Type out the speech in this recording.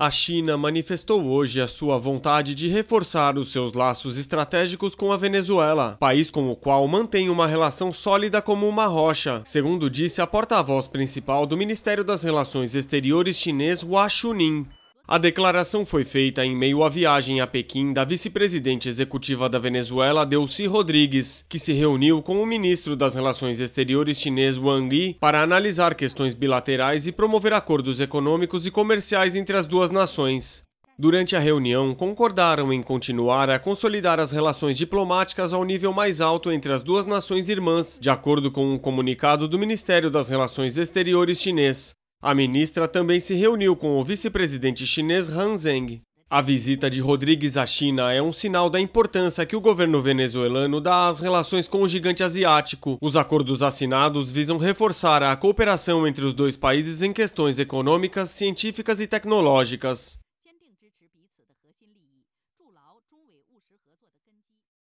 A China manifestou hoje a sua vontade de reforçar os seus laços estratégicos com a Venezuela, país com o qual mantém uma relação sólida como uma rocha, segundo disse a porta-voz principal do Ministério das Relações Exteriores chinês Hua Chunin. A declaração foi feita em meio à viagem a Pequim da vice-presidente executiva da Venezuela, Delcy Rodrigues, que se reuniu com o ministro das Relações Exteriores chinês Wang Yi para analisar questões bilaterais e promover acordos econômicos e comerciais entre as duas nações. Durante a reunião, concordaram em continuar a consolidar as relações diplomáticas ao nível mais alto entre as duas nações irmãs, de acordo com um comunicado do Ministério das Relações Exteriores chinês. A ministra também se reuniu com o vice-presidente chinês Han Zeng. A visita de Rodrigues à China é um sinal da importância que o governo venezuelano dá às relações com o gigante asiático. Os acordos assinados visam reforçar a cooperação entre os dois países em questões econômicas, científicas e tecnológicas.